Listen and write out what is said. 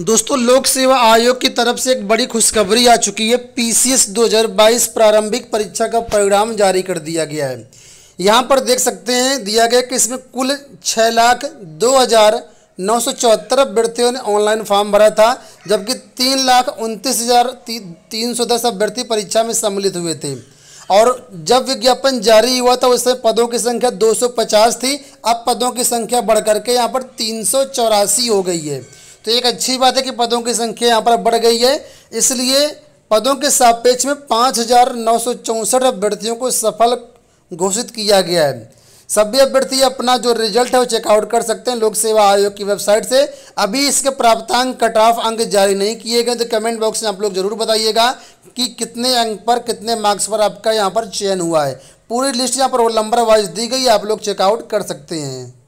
दोस्तों लोक सेवा आयोग की तरफ से एक बड़ी खुशखबरी आ चुकी है पीसीएस 2022 प्रारंभिक परीक्षा का परिणाम जारी कर दिया गया है यहाँ पर देख सकते हैं दिया गया कि इसमें कुल छः लाख दो हज़ार नौ सौ चौहत्तर अभ्यर्थियों ने ऑनलाइन फॉर्म भरा था जबकि तीन लाख उनतीस हज़ार तीन सौ दस अभ्यर्थी परीक्षा में सम्मिलित हुए थे और जब विज्ञापन जारी हुआ था उस समय पदों की संख्या 250 थी अब पदों की संख्या बढ़ करके यहाँ पर तीन हो गई है तो एक अच्छी बात है कि पदों की संख्या यहाँ पर बढ़ गई है इसलिए पदों के सापेक्ष में पाँच हज़ार नौ सौ चौंसठ अभ्यर्थियों को सफल घोषित किया गया है सभी अभ्यर्थी अपना जो रिजल्ट है वो चेकआउट कर सकते हैं लोक सेवा आयोग की वेबसाइट से अभी इसके प्राप्तांक कट ऑफ अंक जारी नहीं किए गए तो कमेंट बॉक्स में आप लोग जरूर बताइएगा कि कितने अंक पर कितने मार्क्स पर आपका यहाँ पर चयन हुआ है पूरी लिस्ट यहाँ पर वो नंबर वाइज दी गई आप लोग चेकआउट कर सकते हैं